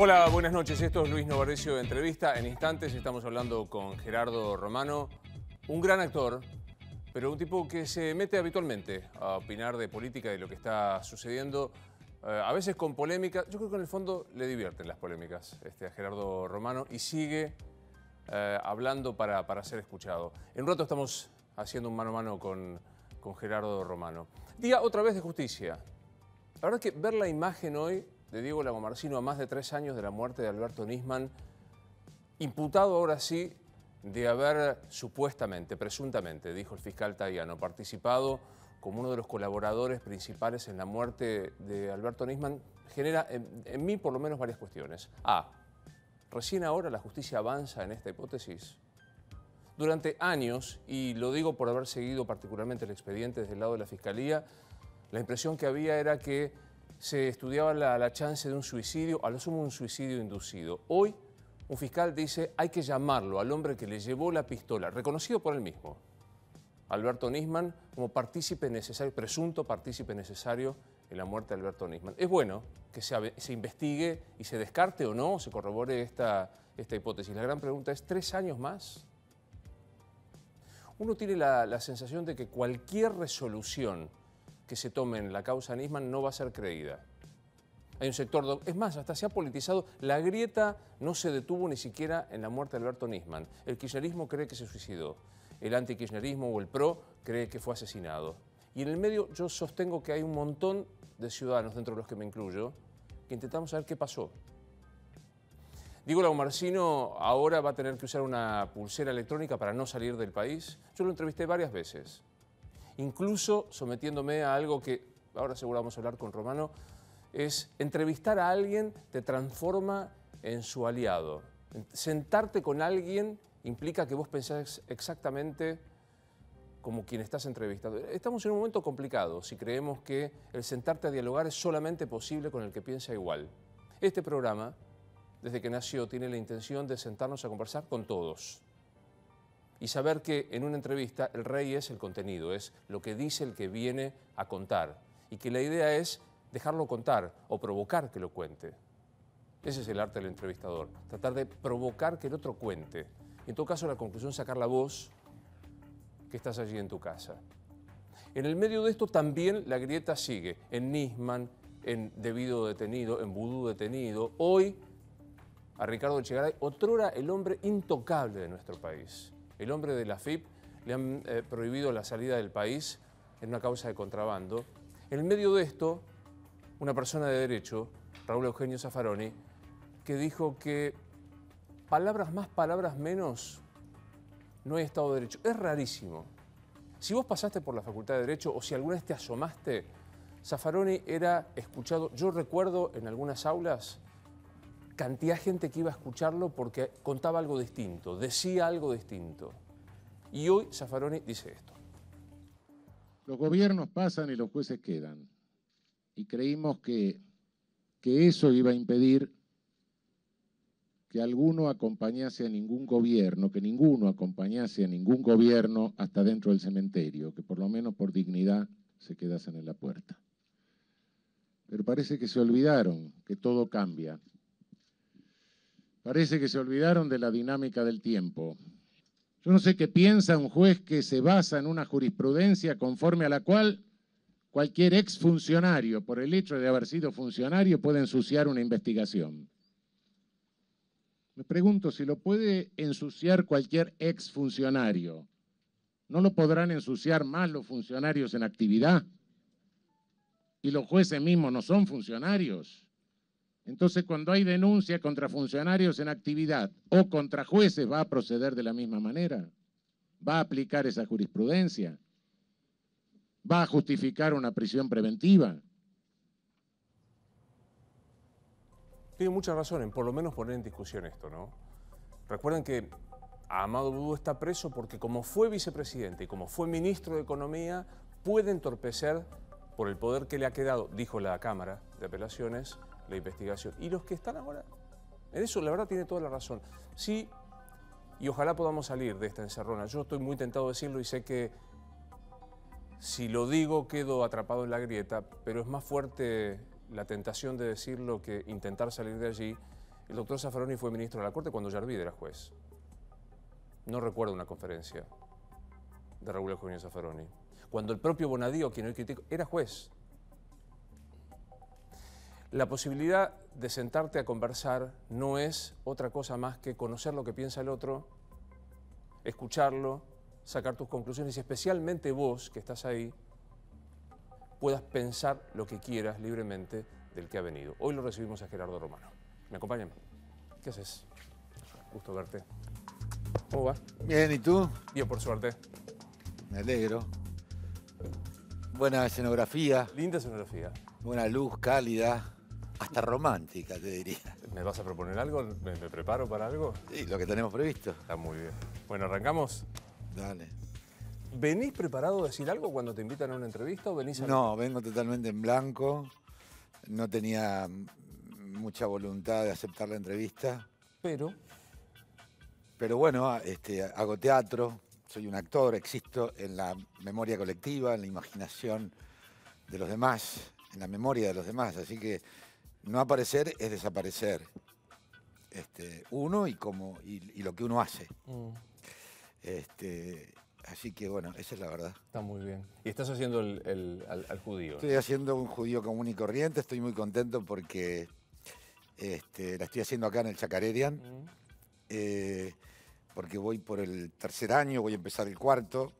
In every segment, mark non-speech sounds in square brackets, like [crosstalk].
Hola, buenas noches. Esto es Luis Novarecio de Entrevista. En instantes estamos hablando con Gerardo Romano, un gran actor, pero un tipo que se mete habitualmente a opinar de política y de lo que está sucediendo, eh, a veces con polémicas. Yo creo que en el fondo le divierten las polémicas este, a Gerardo Romano y sigue eh, hablando para, para, ser escuchado. En un rato estamos haciendo un mano a mano con, con Gerardo Romano. Día otra vez de justicia. La verdad es que ver la imagen hoy de Diego Lagomarcino a más de tres años de la muerte de Alberto Nisman, imputado ahora sí de haber supuestamente, presuntamente, dijo el fiscal Tayano, participado como uno de los colaboradores principales en la muerte de Alberto Nisman, genera en, en mí por lo menos varias cuestiones. A. Recién ahora la justicia avanza en esta hipótesis durante años, y lo digo por haber seguido particularmente el expediente desde el lado de la Fiscalía, la impresión que había era que se estudiaba la, chance de un suicidio, a lo sumo un suicidio inducido. Hoy un fiscal dice hay que llamarlo al hombre que le llevó la pistola, reconocido por él mismo, Alberto Nisman, como partícipe necesario, presunto partícipe necesario en la muerte de Alberto Nisman. Es bueno que se, investigue y se descarte o no, se corrobore esta, hipótesis. La gran pregunta es, ¿tres años más? Uno tiene la sensación de que cualquier resolución que se tomen la causa Nisman no va a ser creída. Hay un sector, es más, hasta se ha politizado. La grieta no se detuvo ni siquiera en la muerte de Alberto Nisman. El kirchnerismo cree que se suicidó. El anti kirchnerismo o el PRO cree que fue asesinado. Y en el medio yo sostengo que hay un montón de ciudadanos, dentro de los que me incluyo, que intentamos saber qué pasó. Digo, Diego Laumarcino ahora va a tener que usar una pulsera electrónica para no salir del país. Yo lo entrevisté varias veces incluso sometiéndome a algo que, ahora seguro vamos a hablar con Romano, es entrevistar a alguien te transforma en su aliado. Sentarte con alguien implica que vos pensás exactamente como quien estás entrevistado Estamos en un momento complicado si creemos que el sentarte a dialogar es solamente posible con el que piensa igual. Este programa, desde que nació, tiene la intención de sentarnos a conversar con todos y saber que en una entrevista el rey es el contenido, es lo que dice el que viene a contar y que la idea es dejarlo contar o provocar que lo cuente. Ese es el arte del entrevistador, tratar de provocar que el otro cuente. en todo caso, la conclusión es sacar la voz que estás allí en tu casa. En el medio de esto también la grieta sigue, en Nisman, en Debido Detenido, en Vudú Detenido, hoy a Ricardo Echegaray, otrora el hombre intocable de nuestro país el hombre de la FIP le han eh, prohibido la salida del país en una causa de contrabando. En medio de esto, una persona de derecho, Raúl Eugenio Zaffaroni, que dijo que palabras más, palabras menos, no hay Estado de Derecho. Es rarísimo. Si vos pasaste por la Facultad de Derecho o si alguna vez te asomaste, Zaffaroni era escuchado, yo recuerdo en algunas aulas, cantidad de gente que iba a escucharlo porque contaba algo distinto, decía algo distinto. Y hoy Zaffaroni dice esto. Los gobiernos pasan y los jueces quedan. Y creímos que, que eso iba a impedir que alguno acompañase a ningún gobierno, que ninguno acompañase a ningún gobierno hasta dentro del cementerio, que por lo menos por dignidad se quedasen en la puerta. Pero parece que se olvidaron que todo cambia, Parece que se olvidaron de la dinámica del tiempo. Yo no sé qué piensa un juez que se basa en una jurisprudencia conforme a la cual cualquier exfuncionario, por el hecho de haber sido funcionario, puede ensuciar una investigación. Me pregunto si lo puede ensuciar cualquier exfuncionario. ¿No lo podrán ensuciar más los funcionarios en actividad? ¿Y los jueces mismos no son funcionarios? Entonces, cuando hay denuncia contra funcionarios en actividad o contra jueces, va a proceder de la misma manera. Va a aplicar esa jurisprudencia. Va a justificar una prisión preventiva. Tiene mucha razón en por lo menos poner en discusión esto, ¿no? Recuerden que Amado Budo está preso porque como fue vicepresidente y como fue ministro de Economía, puede entorpecer por el poder que le ha quedado, dijo la Cámara de Apelaciones, la investigación. Y los que están ahora, en eso la verdad tiene toda la razón. Sí, y ojalá podamos salir de esta encerrona. Yo estoy muy tentado de decirlo y sé que si lo digo quedo atrapado en la grieta, pero es más fuerte la tentación de decirlo que intentar salir de allí. El doctor Zaffaroni fue ministro de la Corte cuando Jarvide era juez. No recuerdo una conferencia de Raúl Eugenio Zaffaroni. Cuando el propio Bonadío, quien hoy critico, era juez. La posibilidad de sentarte a conversar no es otra cosa más que conocer lo que piensa el otro, escucharlo, sacar tus conclusiones y especialmente vos que estás ahí puedas pensar lo que quieras libremente del que ha venido. Hoy lo recibimos a Gerardo Romano. ¿Me acompañan? ¿Qué haces? Gusto verte. ¿Cómo va? Bien, ¿y tú? Yo por suerte. Me alegro. Buena escenografía. Linda escenografía. Buena luz cálida hasta romántica, te diría. ¿Me vas a proponer algo? ¿Me, preparo para algo? Sí, lo que tenemos previsto. Está muy bien. Bueno, ¿arrancamos? Dale. ¿Venís preparado a decir algo cuando te invitan a una entrevista o venís No, vengo totalmente en blanco. No tenía mucha voluntad de aceptar la entrevista. Pero... Pero bueno, este, hago teatro, soy un actor, existo en la memoria colectiva, en la imaginación de los demás, en la memoria de los demás. Así que no aparecer es desaparecer. Este, uno y, como, y, lo que uno hace. Mm. Este, así que bueno, esa es la verdad. Está muy bien. ¿Y estás haciendo el, al, judío? Estoy haciendo un judío común y corriente, estoy muy contento porque este, la estoy haciendo acá en el Chacarerian. Mm. Eh, porque voy por el tercer año, voy a empezar el cuarto.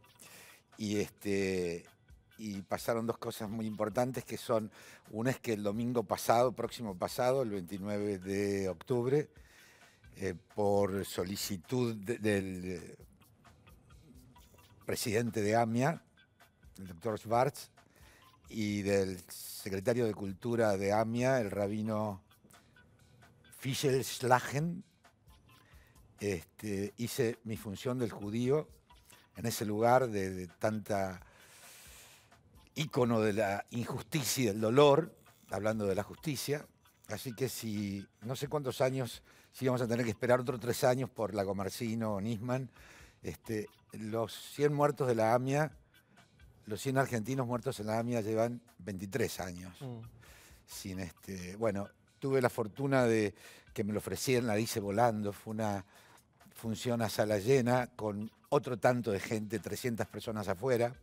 Y este y pasaron dos cosas muy importantes que son, una es que el domingo pasado, próximo pasado, el 29 de octubre, eh, por solicitud del eh, presidente de AMIA, el doctor Schwartz, y del secretario de Cultura de AMIA, el rabino Fischel Schlagen, este, hice mi función del judío en ese lugar de tanta ícono de la injusticia y del dolor, hablando de la justicia. Así que si no sé cuántos años, si vamos a tener que esperar otros tres años por la Comarcino o Nisman, este, los 100 muertos de la AMIA, los 100 argentinos muertos en la AMIA llevan 23 años. Mm. Sin este, bueno, tuve la fortuna de que me lo ofrecieran, la hice volando, fue una función a sala llena con otro tanto de gente, 300 personas afuera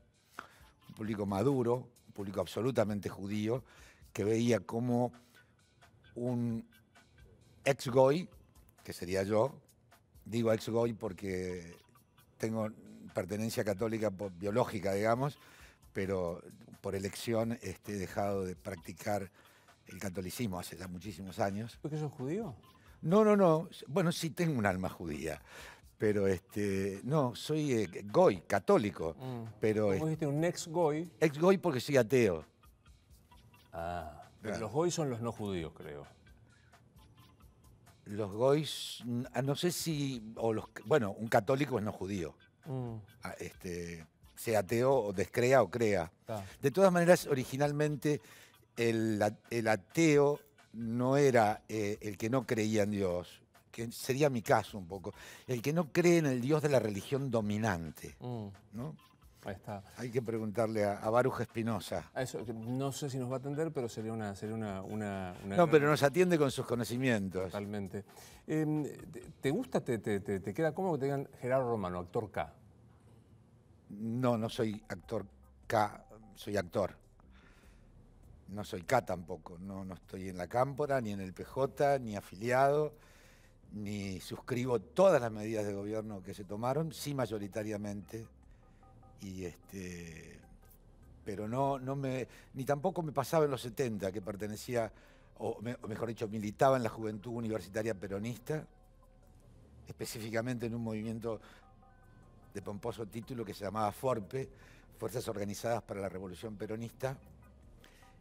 público maduro, público absolutamente judío, que veía como un ex-goy, que sería yo, digo ex-goy porque tengo pertenencia católica biológica, digamos, pero por elección este, he dejado de practicar el catolicismo hace ya muchísimos años. qué sos judío? No, no, no. Bueno, sí tengo un alma judía pero este, no, soy eh, goy, católico. Mm. Pero, ¿Vos dijiste un ex goy? Ex goy porque soy ateo. Ah, pero los goy son los no judíos, creo. Los goys, ah, no sé si, los, bueno, un católico es no judío. Mm. Ah, este, sea ateo o descrea o crea. De todas maneras, originalmente el, ateo no era eh, el que no creía en Dios, que sería mi caso un poco, el que no cree en el Dios de la religión dominante. Mm. Ahí está. Hay que preguntarle a, a Baruja Espinosa. No sé si nos va a atender, pero sería una... una, no, pero nos atiende con sus conocimientos. Totalmente. Em, ¿Te gusta, te, queda cómodo que te digan Gerardo Romano, actor K? No, no soy actor K, soy actor. No soy K tampoco, no, no estoy en la cámpora, ni en el PJ, ni afiliado ni suscribo todas las medidas de gobierno que se tomaron, sí mayoritariamente, y este, pero no, no me, ni tampoco me pasaba en los 70, que pertenecía, o, mejor dicho, militaba en la juventud universitaria peronista, específicamente en un movimiento de pomposo título que se llamaba FORPE, Fuerzas Organizadas para la Revolución Peronista,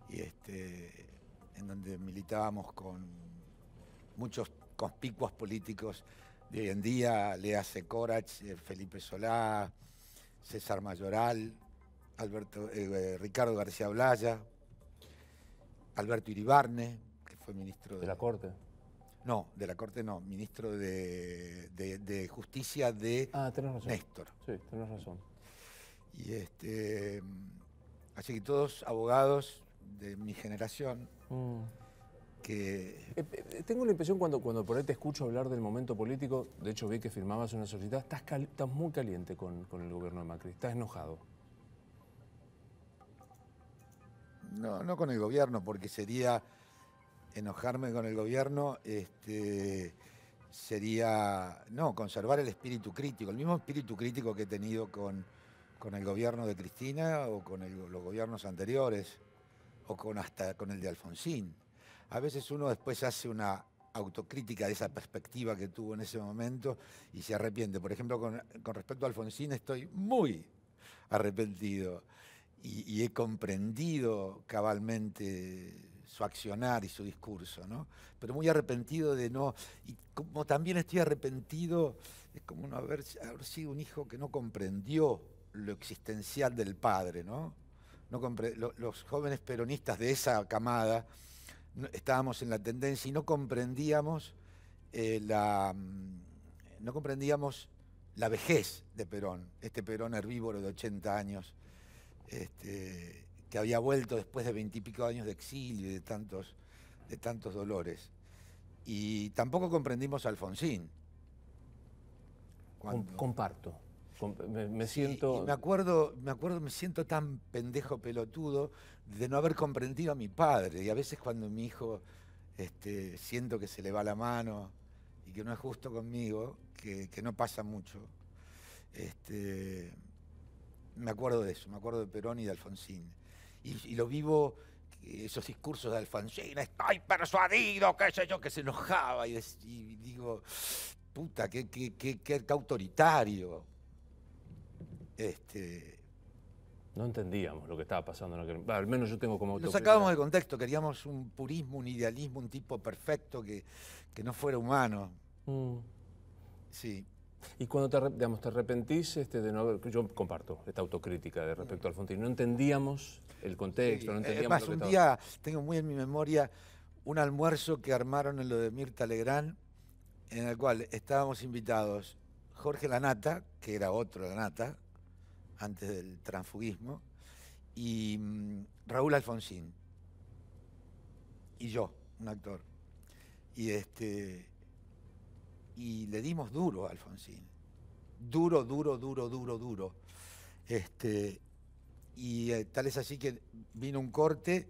y este, en donde militábamos con muchos Picuas políticos de hoy en día, Lea Secorach, eh, Felipe Solá, César Mayoral, Alberto, eh, eh, Ricardo García Blaya, Alberto Iribarne, que fue ministro de, de la Corte. No, de la Corte no, ministro de, Justicia de ah, Néstor. Sí, tenés razón. Y este, así que todos abogados de mi generación. Mm. Eh, eh, tengo la impresión cuando, cuando por ahí te escucho hablar del momento político, de hecho vi que firmabas una solicitud, estás, muy caliente con, el gobierno de Macri, estás enojado. No, no con el gobierno, porque sería enojarme con el gobierno, este, sería, no, conservar el espíritu crítico, el mismo espíritu crítico que he tenido con, con el gobierno de Cristina o con los gobiernos anteriores, o con hasta con el de Alfonsín a veces uno después hace una autocrítica de esa perspectiva que tuvo en ese momento y se arrepiente. Por ejemplo, con, respecto a Alfonsín estoy muy arrepentido y, he comprendido cabalmente su accionar y su discurso, Pero muy arrepentido de no, y como también estoy arrepentido, es como haber, sido un hijo que no comprendió lo existencial del padre, ¿no? no los jóvenes peronistas de esa camada estábamos en la tendencia y no comprendíamos eh, la mm, no comprendíamos la vejez de Perón, este Perón herbívoro de 80 años, este, que había vuelto después de veintipico años de exilio y de tantos, de tantos dolores. Y tampoco comprendimos a Alfonsín. Comparto. Me, siento. me acuerdo, me acuerdo, me siento tan pendejo pelotudo de no haber comprendido a mi padre. Y a veces cuando mi hijo este, siento que se le va la mano y que no es justo conmigo, que, no pasa mucho, este, me acuerdo de eso, me acuerdo de Perón y de Alfonsín. Y, lo vivo, esos discursos de Alfonsín, estoy persuadido, qué sé yo, que se enojaba y, digo, puta, qué, qué, qué, qué autoritario. Este, no entendíamos lo que estaba pasando en Al menos yo tengo como... Lo sacábamos del contexto, queríamos un purismo, un idealismo, un tipo perfecto que, no fuera humano. Mm. Sí. Y cuando te, te arrepentís, este, de no, yo comparto esta autocrítica de respecto al a No entendíamos el contexto, un día tengo muy en mi memoria un almuerzo que armaron en lo de Mirta Legrán, en el cual estábamos invitados Jorge Lanata, que era otro Lanata, antes del transfugismo, y mm, Raúl Alfonsín, y yo, un actor. Y, este, y le dimos duro a Alfonsín, duro, duro, duro, duro, duro. Este, y eh, tal es así que vino un corte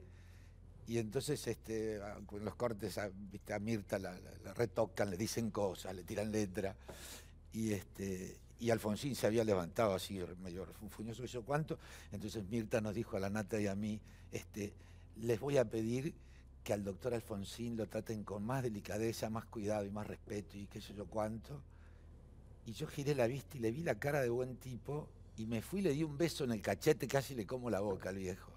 y entonces este, ah, con los cortes ah, a, Mirta la, la, retocan, le dicen cosas, le tiran letra. Y, este, y Alfonsín se había levantado así, medio refunfuñoso, yo cuánto. Entonces Mirta nos dijo a la nata y a mí, este, les voy a pedir que al doctor Alfonsín lo traten con más delicadeza, más cuidado y más respeto y qué sé yo cuánto. Y yo giré la vista y le vi la cara de buen tipo y me fui y le di un beso en el cachete, casi le como la boca al viejo.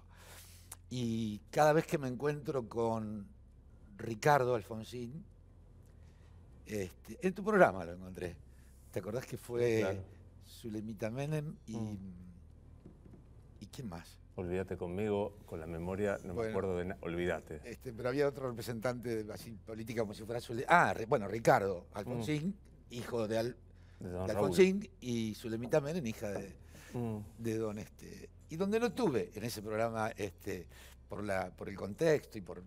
Y cada vez que me encuentro con Ricardo Alfonsín, este, en tu programa lo encontré ¿Te acordás que fue claro. Zulemita Menem y, mm. y quién más? Olvídate conmigo, con la memoria, no me acuerdo de nada. Olvídate. Este, pero había otro representante de así, política como si fuera Zulemita. Ah, bueno, Ricardo Alfonsín, mm. hijo de, Al, y Zulemita Menem, hija mm. de, Don. Este, y donde no tuve en ese programa este, por, la, por el contexto y por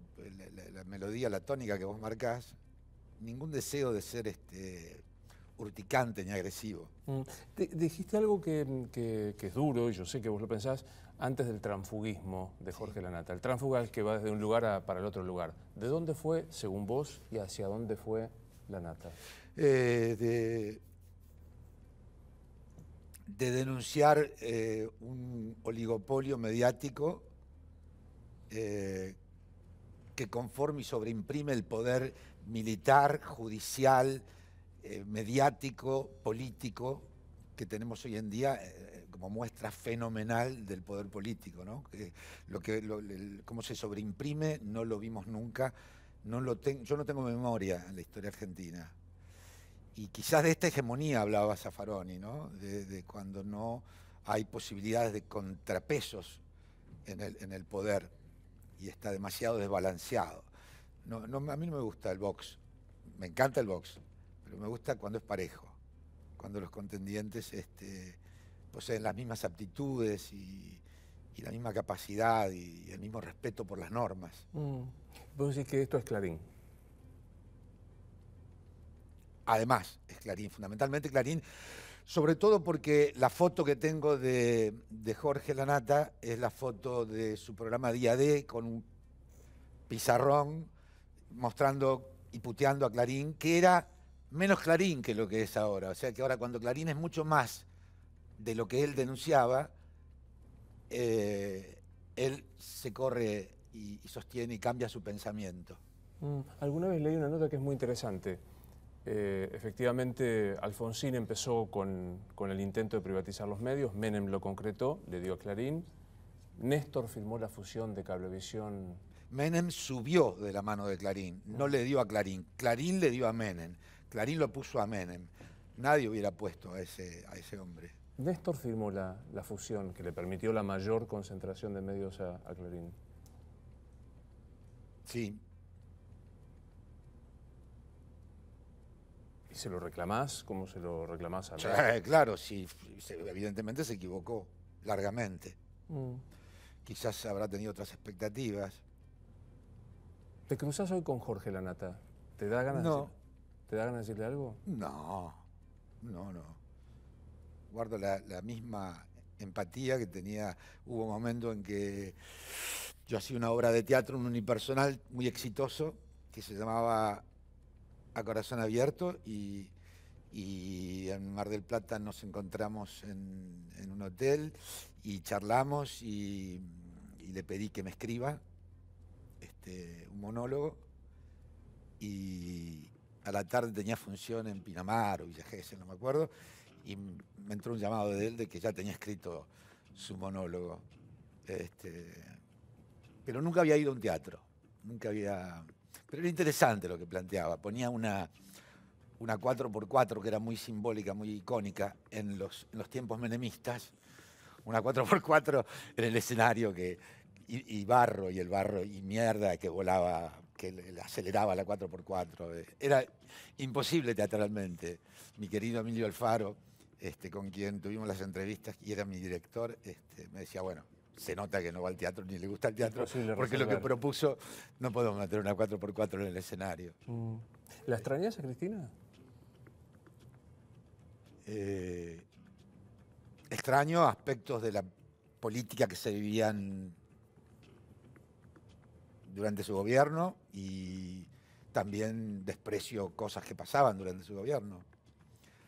la, melodía, la tónica que vos marcás, ningún deseo de ser este, urticante ni agresivo. Mm, dijiste algo que, es duro, y yo sé que vos lo pensás, antes del transfugismo de Jorge Lanata. El transfuga es que va desde un lugar para el otro lugar. ¿De dónde fue, según vos, y hacia dónde fue Lanata? Eh, de, denunciar eh, un oligopolio mediático eh, que conforme y sobreimprime el poder militar, judicial, eh, mediático, político, que tenemos hoy en día eh, como muestra fenomenal del poder político, ¿no? lo que, cómo se sobreimprime no lo vimos nunca, no lo yo no tengo memoria en la historia argentina. Y quizás de esta hegemonía hablaba Zaffaroni, ¿no? De, cuando no hay posibilidades de contrapesos en el, poder y está demasiado desbalanceado. a mí no me gusta el box, me encanta el box, pero me gusta cuando es parejo, cuando los contendientes este, poseen las mismas aptitudes y, la misma capacidad y, el mismo respeto por las normas. Mm. Vos que esto es Clarín. Además, es Clarín, fundamentalmente Clarín, sobre todo porque la foto que tengo de, de Jorge Lanata es la foto de su programa Día D con un pizarrón mostrando y puteando a Clarín, que era menos Clarín que lo que es ahora. O sea que ahora cuando Clarín es mucho más de lo que él denunciaba, eh, él se corre y, sostiene y cambia su pensamiento. Mm, alguna vez leí una nota que es muy interesante. Eh, efectivamente, Alfonsín empezó con, con, el intento de privatizar los medios, Menem lo concretó, le dio a Clarín, Néstor firmó la fusión de Cablevisión. Menem subió de la mano de Clarín, no mm. le dio a Clarín, Clarín le dio a Menem. Clarín lo puso a Menem. Nadie hubiera puesto a ese, a ese hombre. Néstor firmó la, fusión que le permitió la mayor concentración de medios a, Clarín. Sí. ¿Y se lo reclamás? ¿Cómo se lo reclamás a Néstor? Eh, claro, sí, evidentemente se equivocó largamente. Mm. Quizás habrá tenido otras expectativas. ¿Te cruzas hoy con Jorge Lanata? ¿Te da ganas de ¿Te da decirle algo? No, no, no. Guardo la, misma empatía que tenía. Hubo un momento en que yo hacía una obra de teatro, un unipersonal muy exitoso, que se llamaba A Corazón Abierto, y, y en Mar del Plata nos encontramos en, un hotel y charlamos y, y, le pedí que me escriba este, un monólogo. Y, a la tarde tenía función en Pinamar o Villa no me acuerdo, y me entró un llamado de él de que ya tenía escrito su monólogo. Este, pero nunca había ido a un teatro, nunca había... Pero era interesante lo que planteaba, ponía una, una 4x4 que era muy simbólica, muy icónica en los, tiempos menemistas, una 4x4 en el escenario que, y, barro, y el barro, y mierda que volaba que le aceleraba la 4x4. Eh, era imposible teatralmente. Mi querido Emilio Alfaro, este, con quien tuvimos las entrevistas y era mi director, este, me decía, bueno, se nota que no va al teatro ni le gusta el teatro, porque lo que propuso, no podemos meter una 4x4 en el escenario. Mm. ¿La extrañas a Cristina? Eh, extraño aspectos de la política que se vivían durante su gobierno y también desprecio cosas que pasaban durante su gobierno.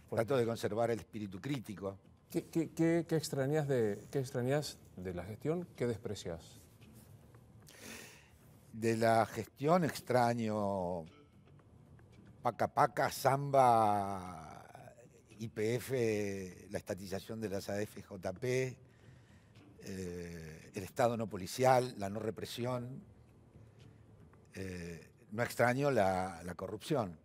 por Trato de conservar el espíritu crítico. ¿Qué, extrañas, de, qué extrañas de la gestión? ¿Qué desprecias? De la gestión extraño paca paca, samba, IPF, la estatización de las AFJP, eh, el Estado no policial, la no represión, eh, no extraño la, corrupción.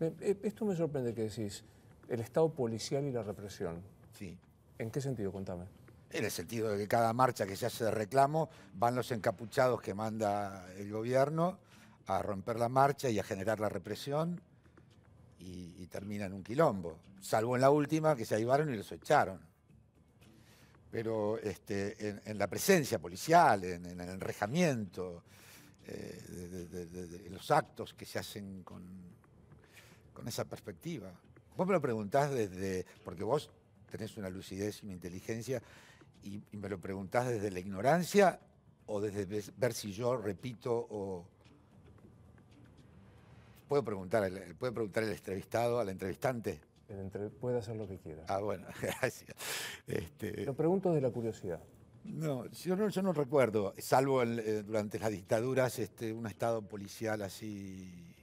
Eh, esto me sorprende que decís, el Estado policial y la represión. Sí. ¿En qué sentido? Contame. En el sentido de que cada marcha que se hace de reclamo van los encapuchados que manda el gobierno a romper la marcha y a generar la represión y, termina en un quilombo. Salvo en la última que se ayudaron y los echaron pero este, en, la presencia policial, en, el enrejamiento, eh, de, los actos que se hacen con, esa perspectiva. Vos me lo preguntás desde, porque vos tenés una lucidez y una inteligencia, y, me lo preguntás desde la ignorancia o desde ver si yo repito o... ¿Puedo preguntar, ¿Puede preguntar el entrevistado, al entrevistante? puede hacer lo que quiera. Ah, bueno, [laughs] gracias. Este, lo pregunto de la curiosidad. No yo, no, recuerdo, salvo eh, durante las dictaduras, este, un estado policial así,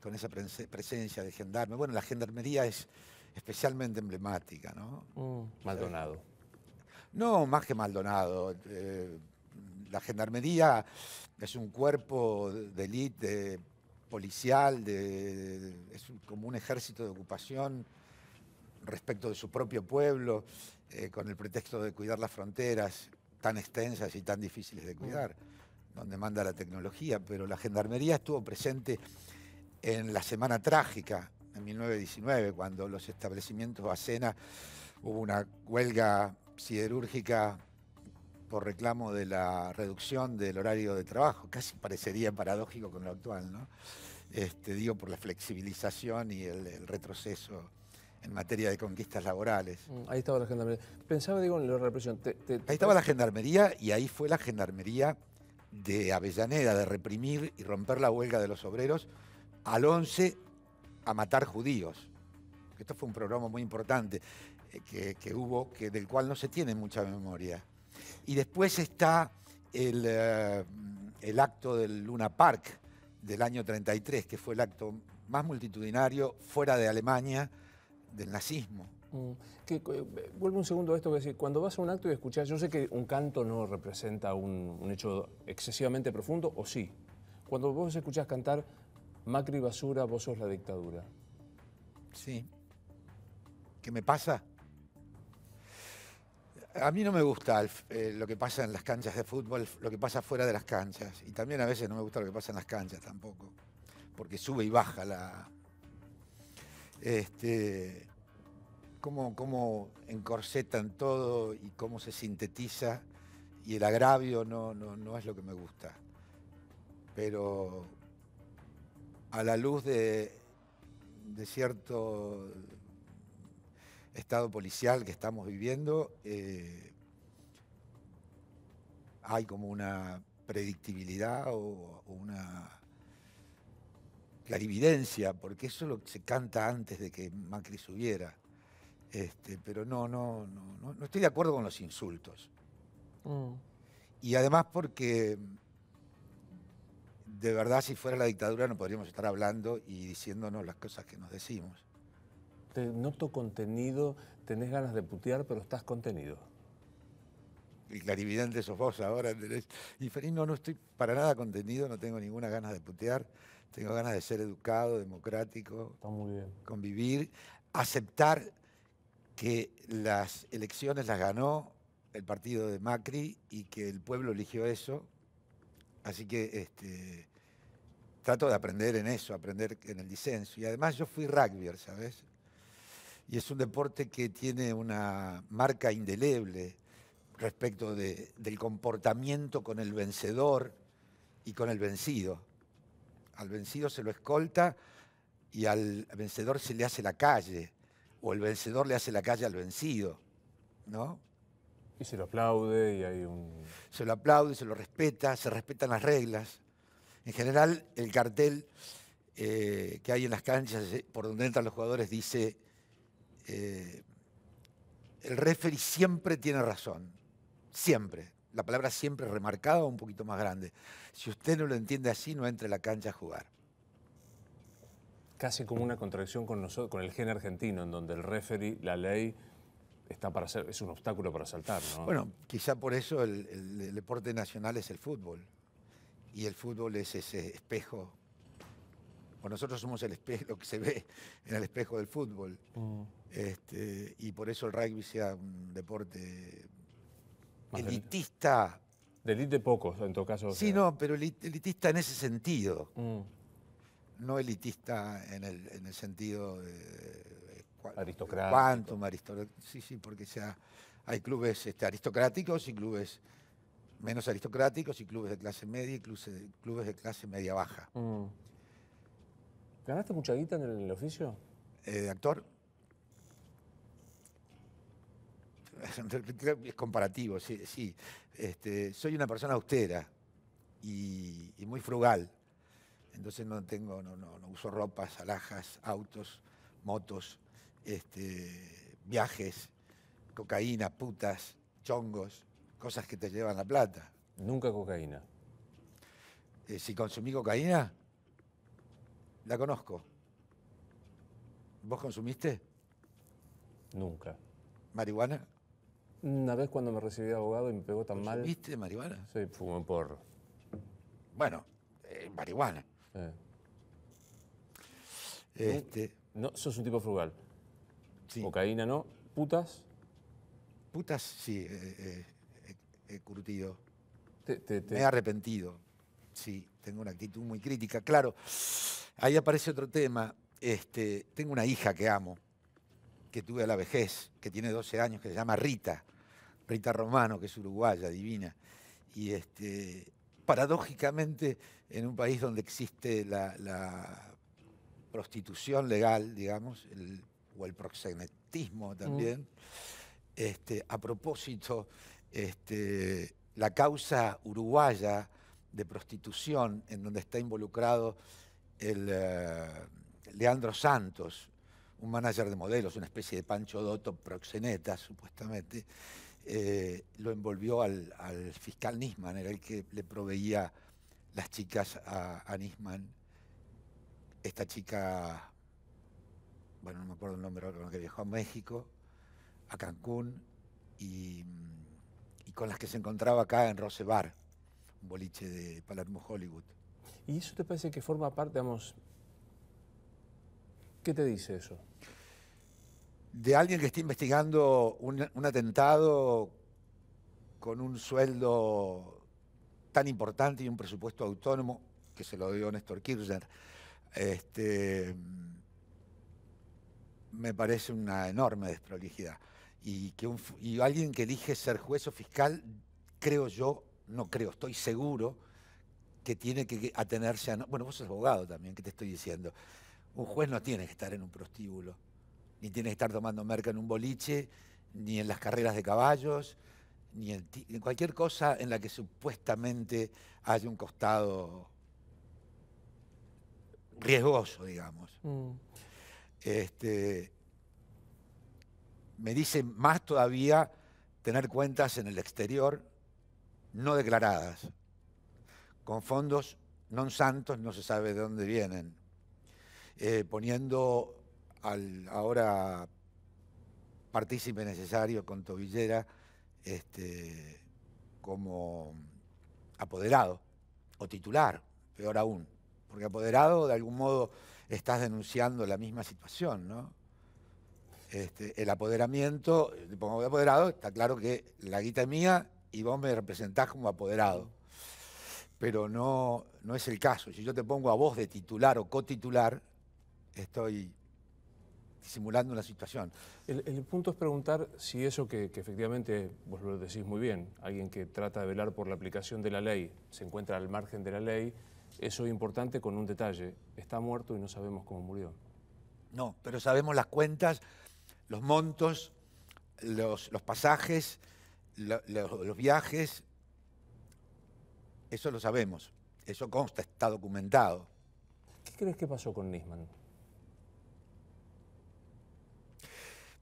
con esa presencia de gendarme. Bueno, la gendarmería es especialmente emblemática, ¿no? Mm. Maldonado. No, más que Maldonado. Eh, la gendarmería es un cuerpo de élite policial, de, es como un ejército de ocupación respecto de su propio pueblo, eh, con el pretexto de cuidar las fronteras tan extensas y tan difíciles de cuidar, donde manda la tecnología, pero la gendarmería estuvo presente en la Semana Trágica, en 1919, cuando los establecimientos a hubo una huelga siderúrgica por reclamo de la reducción del horario de trabajo. Casi parecería paradójico con lo actual, ¿no? Este, digo, por la flexibilización y el, retroceso en materia de conquistas laborales. Mm, ahí estaba la gendarmería. Pensaba, digo, en la represión. ahí estaba la gendarmería y ahí fue la gendarmería de Avellaneda, de reprimir y romper la huelga de los obreros, al 11 a matar judíos. Esto fue un programa muy importante eh, que, hubo, que, del cual no se tiene mucha memoria. Y después está eh, el, acto del Luna Park del año 33, que fue el acto más multitudinario fuera de Alemania del nazismo. Mm. Eh, vuelvo un segundo a esto que decir, cuando vas a un acto y escuchas, yo sé que un canto no representa un, un, hecho excesivamente profundo, o sí. Cuando vos escuchás cantar Macri basura, vos sos la dictadura. Sí. ¿Qué me pasa? A mí no me gusta eh, lo que pasa en las canchas de fútbol, lo que pasa fuera de las canchas. Y también a veces no me gusta lo que pasa en las canchas tampoco. Porque sube y baja la. Este, cómo, cómo encorsetan todo y cómo se sintetiza. Y el agravio no, no, no es lo que me gusta. Pero a la luz de, de cierto estado policial que estamos viviendo, eh, hay como una predictibilidad o, una clarividencia, porque eso lo se canta antes de que Macri subiera. Este, pero no, no, no, no, estoy de acuerdo con los insultos. Mm. Y además porque de verdad si fuera la dictadura no podríamos estar hablando y diciéndonos las cosas que nos decimos te noto contenido, tenés ganas de putear, pero estás contenido. Y clarividente sos vos ahora, Andrés. Y Feliz, no, no estoy para nada contenido, no tengo ninguna ganas de putear, tengo ganas de ser educado, democrático. Convivir, aceptar que las elecciones las ganó el partido de Macri y que el pueblo eligió eso. Así que este, trato de aprender en eso, aprender en el disenso. Y además yo fui rugby, ¿sabes? y es un deporte que tiene una marca indeleble respecto del comportamiento con el vencedor y con el vencido. Al vencido se lo escolta y al vencedor se le hace la calle, o el vencedor le hace la calle al vencido, ¿no? Y se lo aplaude y hay un... Se lo aplaude, se lo respeta, se respetan las reglas. En general, el cartel eh, que hay en las canchas eh, por donde entran los jugadores dice eh, el referee siempre tiene razón, siempre. La palabra siempre remarcada un poquito más grande. Si usted no lo entiende así, no entre a la cancha a jugar. Casi como una contradicción con nosotros, con el gen argentino, en donde el referee, la ley, está para es un obstáculo para saltar, Bueno, quizá por eso el, el deporte nacional es el fútbol. Y el fútbol es ese espejo pues nosotros somos el lo que se ve en el espejo del fútbol. Mm. Este, y por eso el rugby sea un deporte elitista. De elite pocos, en todo caso. Sí, no, pero elitista en ese sentido. Mm. No elitista en el, en el sentido de, aristocrático. Sí, sí, porque sea, hay clubes este, aristocráticos y clubes menos aristocráticos y clubes de clase media y clubes, de, clase media baja. Mm. ¿Ganaste mucha guita en el, oficio? Eh, ¿De actor? [laughs] es comparativo, sí. sí. Este, soy una persona austera y, muy frugal. Entonces no tengo, no, no, uso ropas, alhajas, autos, motos, este, viajes, cocaína, putas, chongos, cosas que te llevan la plata. Nunca cocaína. Eh, si consumí cocaína, la conozco. ¿Vos consumiste? Nunca. ¿Marihuana? Una vez cuando me recibí de abogado y me pegó tan mal. ¿Consumiste marihuana? Sí, fumé porro. Bueno, eh, marihuana. Este. Eh, no, sos un tipo frugal. Cocaína no. Putas. Putas, sí, he eh, curtido. Me he arrepentido. Sí, tengo una actitud muy crítica. Claro, ahí aparece otro tema. Este, tengo una hija que amo, que tuve a la vejez, que tiene 12 años, que se llama Rita, Rita Romano, que es uruguaya, divina. Y este, paradójicamente, en un país donde existe la, prostitución legal, digamos, o el proxenetismo mm. también, este, a propósito, la causa uruguaya de prostitución en donde está involucrado el eh, Leandro Santos, un manager de modelos, una especie de Pancho Dotto proxeneta, supuestamente, eh, lo envolvió al, fiscal Nisman, era el que le proveía las chicas a, Nisman. Esta chica, bueno, no me acuerdo el nombre, con que viajó a México, a Cancún, y, y con las que se encontraba acá en Rosebar boliche de Palermo Hollywood. ¿Y eso te parece que forma parte, vamos. qué te dice eso? De alguien que está investigando un, atentado con un sueldo tan importante y un presupuesto autónomo, que se lo dio Néstor Kirchner, este, me parece una enorme desprolijidad. Y, que y alguien que elige ser juez o fiscal, creo yo, no creo, estoy seguro que tiene que atenerse a... bueno, vos sos abogado también, que te estoy diciendo. Un juez no tiene que estar en un prostíbulo, ni tiene que estar tomando merca en un boliche, ni en las carreras de caballos, ni en, cualquier cosa en la que supuestamente haya un costado riesgoso, digamos. Mm. Este, me dice más todavía tener cuentas en el exterior, no declaradas, con fondos non santos, no se sabe de dónde vienen, eh, poniendo al ahora partícipe necesario con tobillera este, como apoderado o titular, peor aún, porque apoderado de algún modo estás denunciando la misma situación, ¿no? Este, el apoderamiento, pongo apoderado, está claro que la guita es mía y vos me representás como apoderado. Pero no, no es el caso. Si yo te pongo a vos de titular o cotitular, estoy disimulando una situación. El, punto es preguntar si eso que, efectivamente, vos lo decís muy bien, alguien que trata de velar por la aplicación de la ley se encuentra al margen de la ley, eso es importante con un detalle, está muerto y no sabemos cómo murió. No, pero sabemos las cuentas, los montos, los, los pasajes, los viajes, eso lo sabemos, eso consta, está documentado. ¿Qué crees que pasó con Nisman?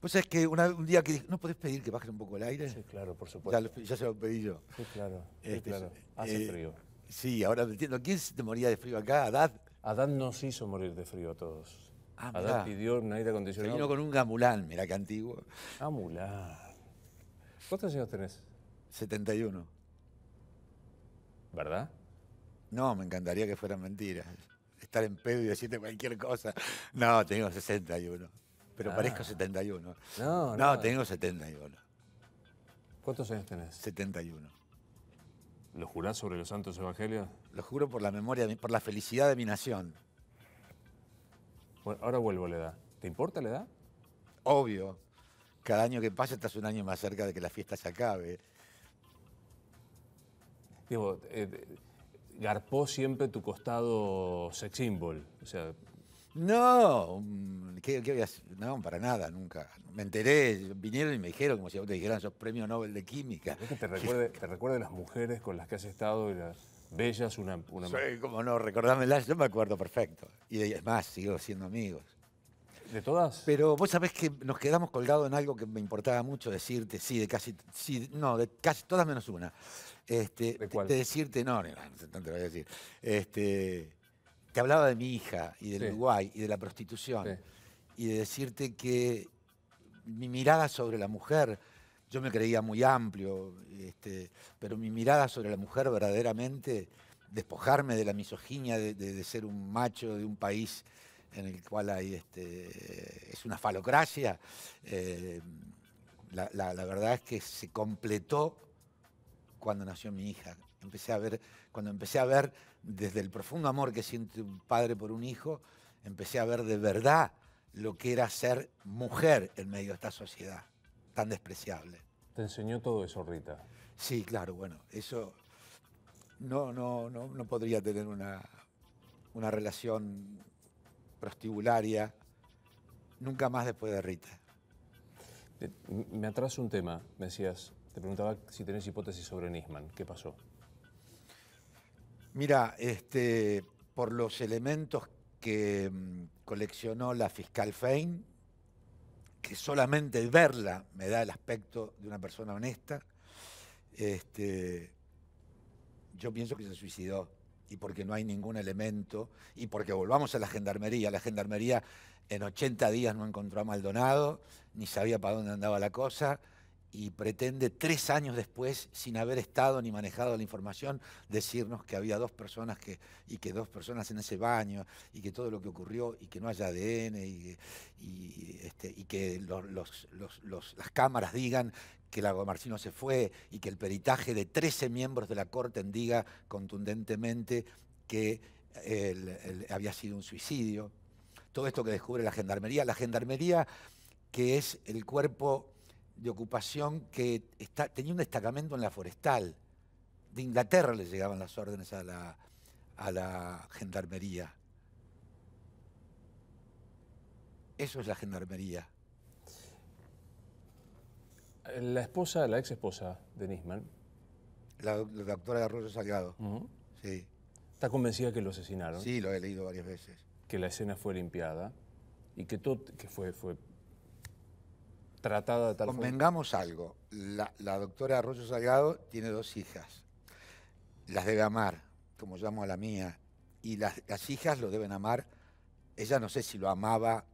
Pues es que un día que ¿no podés pedir que bajes un poco el aire? Sí, claro, por supuesto. Ya, se lo pedí yo. Sí, claro, este, claro. Eh, Hace eh, frío. Sí, ahora entiendo. ¿Quién se moría de frío acá? ¿Adad? Adán nos hizo morir de frío a todos. Adad ah, pidió una aire acondicionado. Se vino con un gamulán, mira qué antiguo. Gamulán. ¿Cuántos años tenés? 71. ¿Verdad? No, me encantaría que fueran mentiras. Estar en pedo y decirte cualquier cosa. No, tengo 61. Pero ah. parezco 71. No, no. No, tengo 71. ¿Cuántos años tenés? 71. ¿Lo jurás sobre los santos evangelios? Lo juro por la memoria, por la felicidad de mi nación. ahora vuelvo a la edad. ¿Te importa la edad? Obvio. Cada año que pasa estás un año más cerca de que la fiesta se acabe. Digo, eh, eh, garpó siempre tu costado sex symbol. O sea, no, mm, No, para nada, nunca. Me enteré, vinieron y me dijeron, como si te dijeran, sos premio Nobel de Química. te recuerde, las mujeres con las que has estado y las bellas, una... una... Sí, como no, recordámelas, yo me acuerdo perfecto. Y es más, sigo siendo amigos. ¿De todas? Pero vos sabés que nos quedamos colgados en algo que me importaba mucho decirte, sí, de casi, no, de casi todas menos una. Este, ¿De decirte, no, no, no, te lo voy a decir. Este, te hablaba de mi hija y del Uruguay y de la prostitución y de decirte que mi mirada sobre la mujer, yo me creía muy amplio, este, pero mi mirada sobre la mujer verdaderamente, despojarme de la misoginia de ser un macho de un país en el cual hay este, es una falocracia. Eh, la, verdad es que se completó cuando nació mi hija. cuando empecé a ver desde el profundo amor que siente un padre por un hijo, empecé a ver de verdad lo que era ser mujer en medio de esta sociedad tan despreciable. ¿Te enseñó todo eso, Rita? Sí, claro, bueno, eso no, no, no, no podría tener una, una relación prostibularia, nunca más después de Rita. Eh, me atraso un tema, me decías, te preguntaba si tenés hipótesis sobre Nisman, ¿qué pasó? Mira, este, por los elementos que mm, coleccionó la fiscal Fein, que solamente verla me da el aspecto de una persona honesta, este, yo pienso que se suicidó y porque no hay ningún elemento, y porque volvamos a la gendarmería. La gendarmería en 80 días no encontró a Maldonado, ni sabía para dónde andaba la cosa, y pretende tres años después, sin haber estado ni manejado la información, decirnos que había dos personas que, y que dos personas en ese baño y que todo lo que ocurrió y que no haya ADN este, y, que las cámaras digan que Lago Marcino se fue y que el peritaje de 13 miembros de la Corte diga contundentemente que había sido un suicidio. Todo esto que descubre la Gendarmería, la Gendarmería que es el cuerpo de ocupación que está, tenía un destacamento en la forestal. De Inglaterra le llegaban las órdenes a la, a la gendarmería. Eso es la gendarmería. La esposa, la ex esposa de Nisman. La, doctora de Arroyo Salgado. Sí. ¿Está convencida que lo asesinaron? Sí, lo he leído varias veces. Que la escena fue limpiada y que, todo, que fue tratado de tal Convengamos algo. La, la, doctora Arroyo Salgado tiene dos hijas. Las debe amar, como llamo a la mía. Y las, hijas lo deben amar. Ella no sé si lo amaba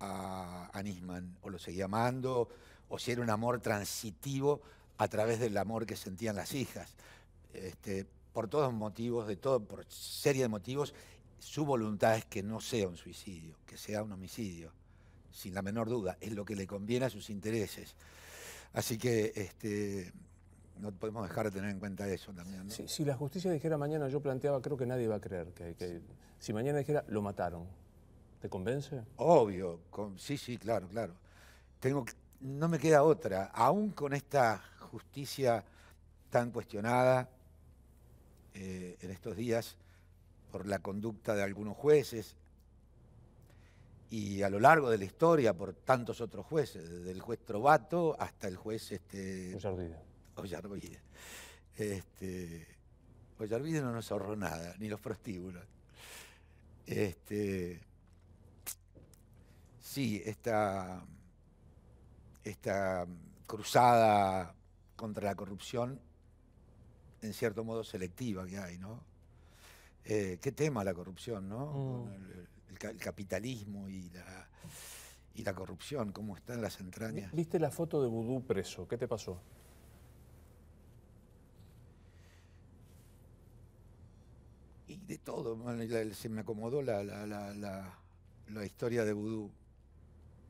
a, Nisman o lo seguía amando o si era un amor transitivo a través del amor que sentían las hijas. Este, por todos motivos, de todo, por serie de motivos, su voluntad es que no sea un suicidio, que sea un homicidio sin la menor duda, es lo que le conviene a sus intereses. Así que este, no podemos dejar de tener en cuenta eso también. Si, la justicia dijera mañana, yo planteaba, creo que nadie va a creer que, si mañana dijera, lo mataron, ¿te convence? Obvio, sí, sí, claro, claro. Tengo, no me queda otra, aún con esta justicia tan cuestionada eh, en estos días por la conducta de algunos jueces, y a lo largo de la historia por tantos otros jueces, desde el juez Trovato hasta el juez este, Ollarvide. Ollarvide. Este, no nos ahorró nada, ni los prostíbulos. Este, sí, esta, esta cruzada contra la corrupción, en cierto modo selectiva que hay, ¿no? Eh, qué tema la corrupción, ¿no? Mm el, capitalismo y la, y la corrupción, cómo están las entrañas. ¿Viste la foto de Vudú preso? ¿Qué te pasó? Y de todo, se me acomodó la, la historia de Vudú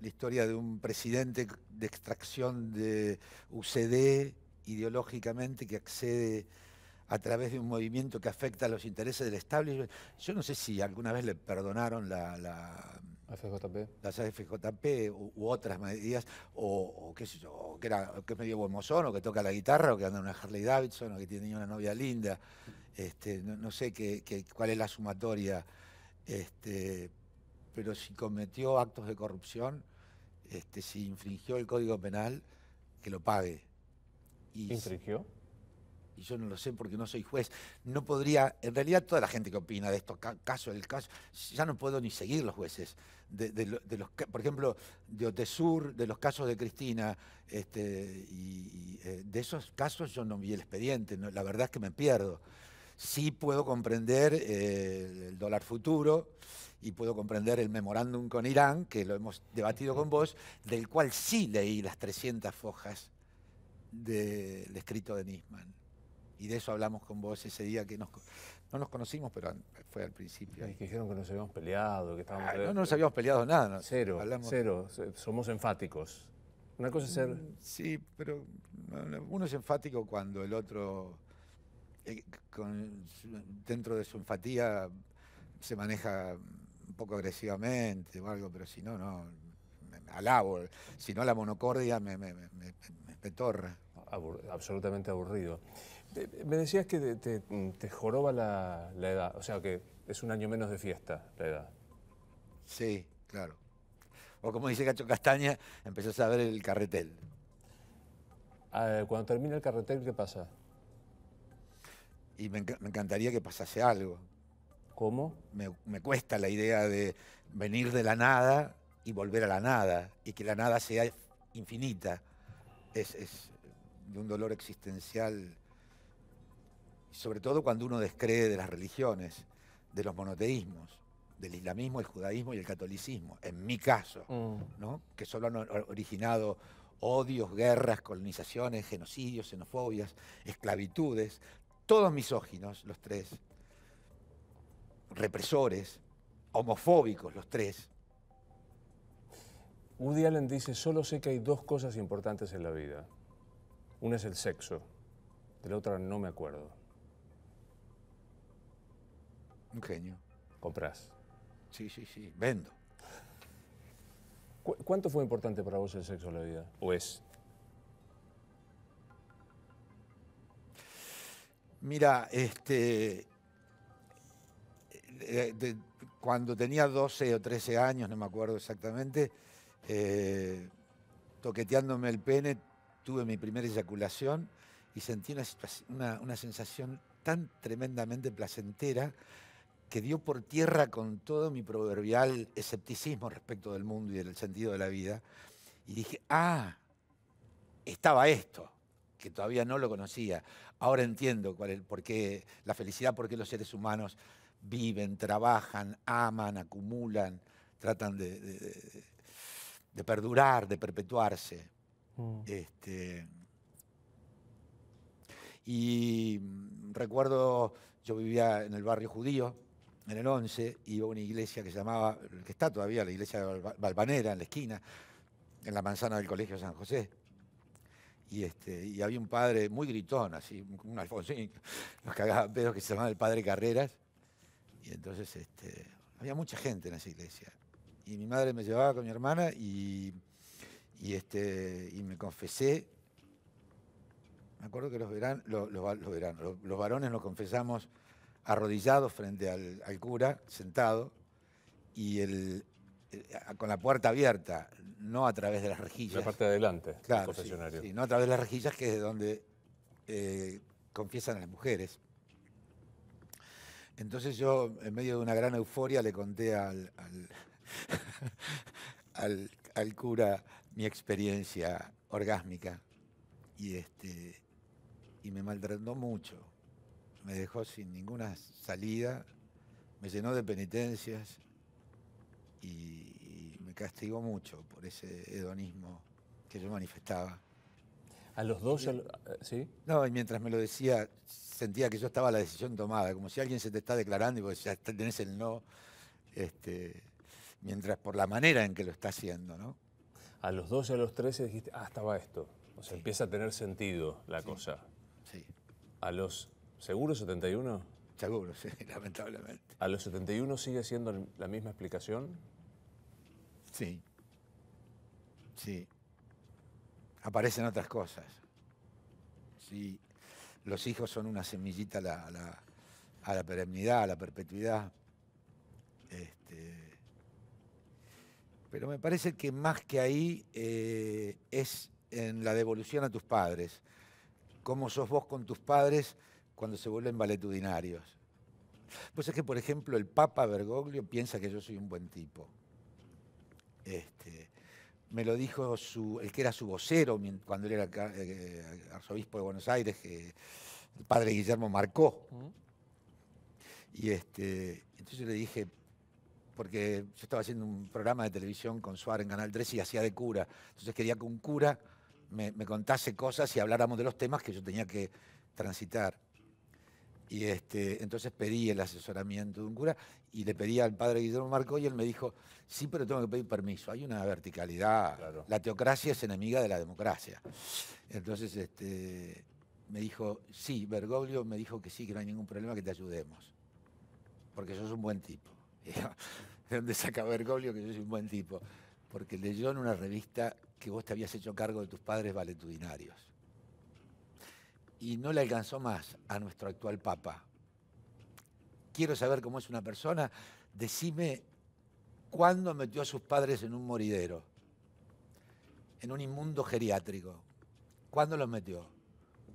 la historia de un presidente de extracción de UCD ideológicamente que accede a través de un movimiento que afecta a los intereses del establishment. Yo no sé si alguna vez le perdonaron la, la Las FJP u, otras medidas, o, qué yo, que, era, es medio buen mozón, o que toca la guitarra, o que anda en una Harley Davidson, o que tiene una novia linda. Este, no, sé qué, cuál es la sumatoria, este, pero si cometió actos de corrupción, este, si infringió el Código Penal, que lo pague. ¿Infringió? y yo no lo sé porque no soy juez, no podría, en realidad toda la gente que opina de estos casos, del caso, ya no puedo ni seguir los jueces. De, de, por ejemplo, de Otesur, de los casos de Cristina, este, y, eh, de esos casos yo no vi el expediente, la verdad es que me pierdo. Sí puedo comprender eh, el dólar futuro y puedo comprender el memorándum con Irán, que lo hemos debatido con vos, del cual sí leí las 300 fojas del escrito de Nisman y de eso hablamos con vos ese día que no nos conocimos, pero fue al principio. Y dijeron que nos habíamos peleado, que estábamos... Ah, no, no nos habíamos peleado nada. No. Cero, hablamos... cero, somos enfáticos. Una cosa es ser... Mm, sí, pero uno es enfático cuando el otro, eh, dentro de su enfatía, se maneja un poco agresivamente o algo, pero si no, no, me, alabo. Si no, la monocordia me, me, absolutamente aburrido me decías que te, joroba la, edad, o sea que es un año menos de fiesta la edad. Sí, claro. O como dice Cacho Castaña, empezás a ver el carretel. Ah, cuando termina el carretel, ¿qué pasa? Y me, encantaría que pasase algo. ¿Cómo? Me, cuesta la idea de venir de la nada y volver a la nada, y que la nada sea infinita. Es, es de un dolor existencial sobre todo cuando uno descree de las religiones, de los monoteísmos, del islamismo, el judaísmo y el catolicismo, en mi caso, mm. que solo han originado odios, guerras, colonizaciones, genocidios, xenofobias, esclavitudes, todos misóginos, los tres, represores, homofóbicos, los tres. Woody Allen dice, solo sé que hay dos cosas importantes en la vida. Una es el sexo, de la otra no me acuerdo. Un genio. Compras. Sí, sí, sí. Vendo. ¿Cuánto fue importante para vos el sexo en la vida? ¿O es? Mira, este. Eh, cuando tenía 12 o 13 años, no me acuerdo exactamente, eh, toqueteándome el pene, tuve mi primera eyaculación y sentí una sensación tan tremendamente placentera que dio por tierra con todo mi proverbial escepticismo respecto del mundo y del sentido de la vida. Y dije, ah, estaba esto, que todavía no lo conocía. Ahora entiendo cuál por qué, la felicidad, por qué los seres humanos viven, trabajan, aman, acumulan, tratan de, perdurar, de perpetuarse. Mm. Este, y recuerdo, yo vivía en el barrio judío, en el 11 iba a una iglesia que se llamaba, que está todavía la iglesia de Balvanera, en la esquina, en la manzana del Colegio San José. Y, este, había un padre muy gritón, así, un alfonsín, nos [laughs] cagaba pedos que se llamaba el padre Carreras. Y entonces este, había mucha gente en esa iglesia. Y mi madre me llevaba con mi hermana y, este, me confesé. Me acuerdo que los, verán, los varones nos confesamos arrodillado frente al, cura, sentado, y el, eh, con la puerta abierta, no a través de las rejillas. La parte de adelante claro, no a través de las rejillas, que es donde eh, confiesan a las mujeres. Entonces yo, en medio de una gran euforia, le conté al, [laughs] cura mi experiencia orgásmica y, este, y me maltrató mucho me dejó sin ninguna salida, me llenó de penitencias y, me castigó mucho por ese hedonismo que yo manifestaba. ¿A los dos? Eh, ¿Sí? No, y mientras me lo decía, sentía que yo estaba la decisión tomada, como si alguien se te está declarando y vos ya tenés el no, este, mientras por la manera en que lo está haciendo, ¿no? A los 12, a los 13 dijiste, ah, estaba esto. O sea, empieza a tener sentido la cosa. Sí. A los ¿Seguro 71? Seguro, [laughs] sí, lamentablemente. ¿A los 71 sigue siendo la misma explicación? Sí. Sí. Aparecen otras cosas. Sí. Los hijos son una semillita a la, a la perennidad, a la perpetuidad. Este, pero me parece que más que ahí eh, es en la devolución a tus padres. Cómo sos vos con tus padres cuando se vuelven valetudinarios. Pues es que, por ejemplo, el Papa Bergoglio piensa que yo soy un buen tipo. Este, me lo dijo su, el que era su vocero cuando él era eh, eh, arzobispo de Buenos Aires, que el padre Guillermo Marcó. Mm. Y este, entonces yo le dije, porque yo estaba haciendo un programa de televisión con Suárez en Canal 3 y hacía de cura. Entonces quería que un cura me contase cosas y habláramos de los temas que yo tenía que transitar. Y este, entonces pedí el asesoramiento de un cura y le pedí al padre Guillermo Marco y él me dijo, sí, pero tengo que pedir permiso. Hay una verticalidad. La teocracia es enemiga de la democracia. Entonces este, me dijo, sí, Bergoglio me dijo que sí, que no hay ningún problema, que te ayudemos. Porque sos un buen tipo. [laughs] ¿De dónde saca Bergoglio que yo soy un buen tipo? Porque leyó en una revista que vos te habías hecho cargo de tus padres valetudinarios y no le alcanzó más a nuestro actual Papa. Quiero saber cómo es una persona. Decime cuándo metió a sus padres en un moridero, en un inmundo geriátrico. ¿Cuándo los metió?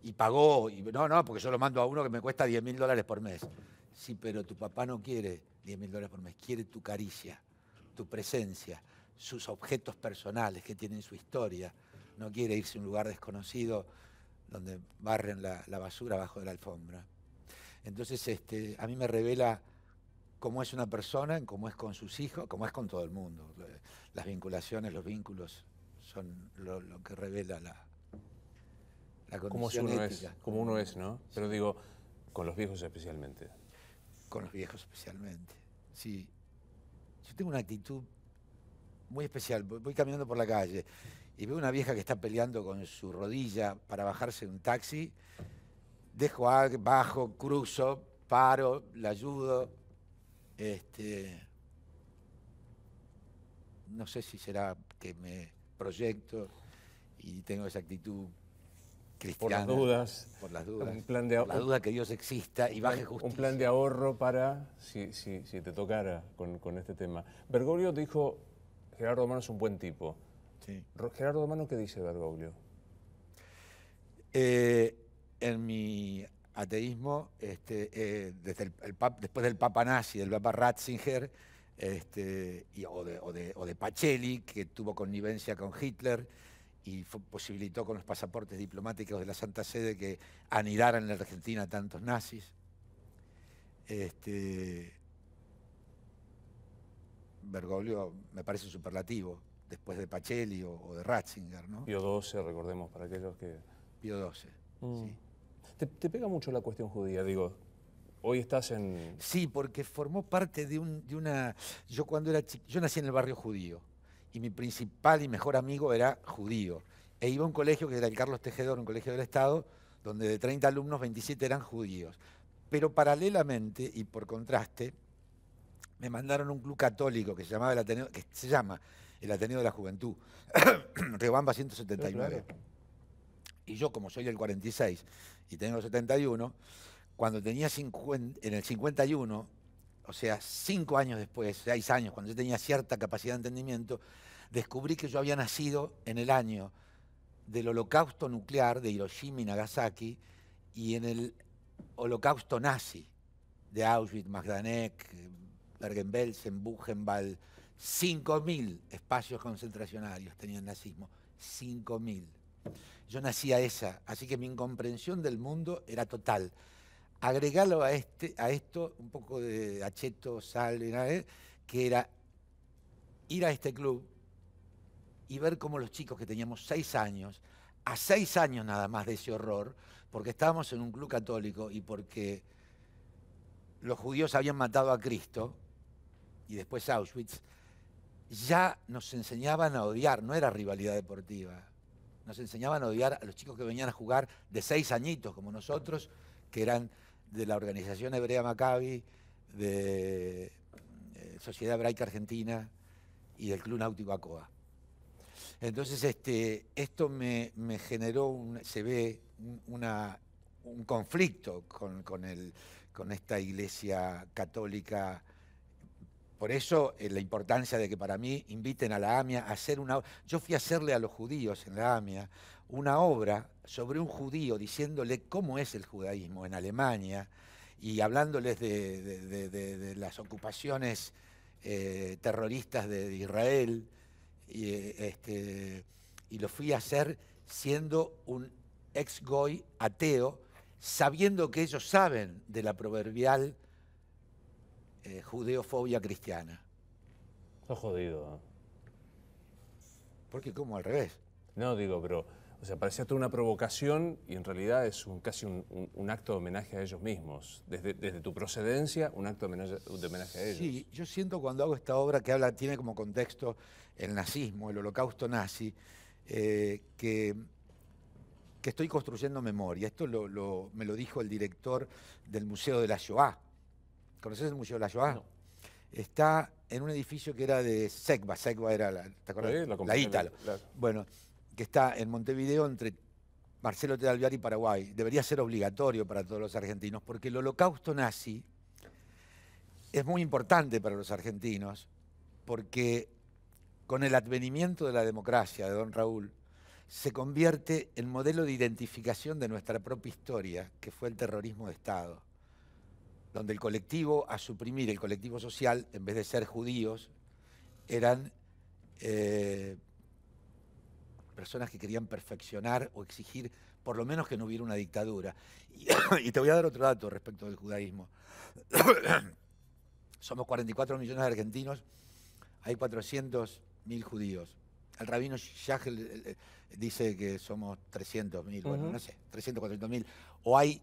Y pagó. Y, no, no, porque yo lo mando a uno que me cuesta 10 mil dólares por mes. Sí, pero tu papá no quiere 10 mil dólares por mes, quiere tu caricia, tu presencia, sus objetos personales que tienen su historia. No quiere irse a un lugar desconocido donde barren la, basura bajo de la alfombra. Entonces, este, a mí me revela cómo es una persona, cómo es con sus hijos, cómo es con todo el mundo. Las vinculaciones, los vínculos son lo, que revela la, la condición como uno Es, uno es, ¿no? Pero digo, con los viejos especialmente. Con los viejos especialmente, sí. Yo tengo una actitud muy especial. Voy caminando por la calle y veo una vieja que está peleando con su rodilla para bajarse de un taxi, dejo algo, bajo, cruzo, paro, la ayudo. Este, no sé si será que me proyecto y tengo esa actitud cristiana. Por las dudas. Por las dudas. Un plan de la duda que Dios exista y baje justicia. Un plan de ahorro para, si, te tocara con, con este tema. Bergoglio dijo, Gerardo Romano es un buen tipo. Gerardo Romano, ¿qué dice Bergoglio? Eh, en mi ateísmo, este, eh, después del Papa Nazi, del Papa Ratzinger, este, o, de, Pacelli, que tuvo connivencia con Hitler y posibilitó con los pasaportes diplomáticos de la Santa Sede que anidaran en la Argentina tantos nazis. Este, Bergoglio me parece superlativo después de Pacelli o, de Ratzinger. ¿no? Pío XII, recordemos, para aquellos que... Pío XII, mm. sí. Te, pega mucho la cuestión judía, digo. Hoy estás en... Sí, porque formó parte de, un, una... Yo cuando era chico, yo nací en el barrio judío y mi principal y mejor amigo era judío. E iba a un colegio que era el Carlos Tejedor, un colegio del Estado, donde de 30 alumnos, 27 eran judíos. Pero paralelamente y por contraste, me mandaron un club católico que se, llamaba el Ateneo, que se llama el Ateneo de la Juventud, [coughs] Rebamba 179. Y yo, como soy el 46 y tengo 71, cuando tenía en el 51, o sea, cinco años después, seis años, cuando yo tenía cierta capacidad de entendimiento, descubrí que yo había nacido en el año del holocausto nuclear de Hiroshima y Nagasaki y en el holocausto nazi de Auschwitz, Magdanek, Bergen-Belsen, Buchenwald, 5.000 espacios concentracionarios tenían nazismo, 5.000. Yo nací a esa, así que mi incomprensión del mundo era total. Agregarlo a, este, a esto un poco de acheto, sal, eh, eh, que era ir a este club y ver cómo los chicos que teníamos seis años, a seis años nada más de ese horror, porque estábamos en un club católico y porque los judíos habían matado a Cristo y después Auschwitz, ya nos enseñaban a odiar, no era rivalidad deportiva. Nos enseñaban a odiar a los chicos que venían a jugar de seis añitos, como nosotros, que eran de la organización hebrea Maccabi, de eh, Sociedad Hebraica Argentina y del Club Náutico Acoa. Entonces, este, esto me, generó, se ve, un, conflicto con, con esta iglesia católica por eso eh, la importancia de que para mí inviten a la AMIA a hacer una... Yo fui a hacerle a los judíos en la AMIA una obra sobre un judío diciéndole cómo es el judaísmo en Alemania y hablándoles de, las ocupaciones eh, terroristas de, Israel. Y, eh, este, y lo fui a hacer siendo un ex goy ateo, sabiendo que ellos saben de la proverbial eh, judeofobia cristiana. Está jodido. Porque como al revés. No, digo, pero, o sea, parecía toda una provocación y en realidad es un, casi un, acto de homenaje a ellos mismos. Desde, tu procedencia, un acto de homenaje, a ellos. Sí, yo siento cuando hago esta obra que habla, tiene como contexto el nazismo, el holocausto nazi, eh, que estoy construyendo memoria. Esto me lo dijo el director del Museo de la Shoah, ¿Conoces el Museo de la Shoah? Está en un edificio que era de SECBA. SECBA era la, ¿te acuerdas? la, Ítalo. Bueno, que está en Montevideo entre Marcelo Tedalviar y Paraguay. Debería ser obligatorio para todos los argentinos, porque el holocausto nazi es muy importante para los argentinos, porque con el advenimiento de la democracia de don Raúl, se convierte en modelo de identificación de nuestra propia historia, que fue el terrorismo de Estado donde el colectivo, a suprimir el colectivo social, en vez de ser judíos, eran eh, personas que querían perfeccionar o exigir por lo menos que no hubiera una dictadura. Y, [coughs] te voy a dar otro dato respecto del judaísmo. [coughs] Somos 44 millones de argentinos, hay 400.000 judíos. El rabino Shachel eh, eh, dice que somos 300.000, mil, bueno, no sé, 300, mil, O hay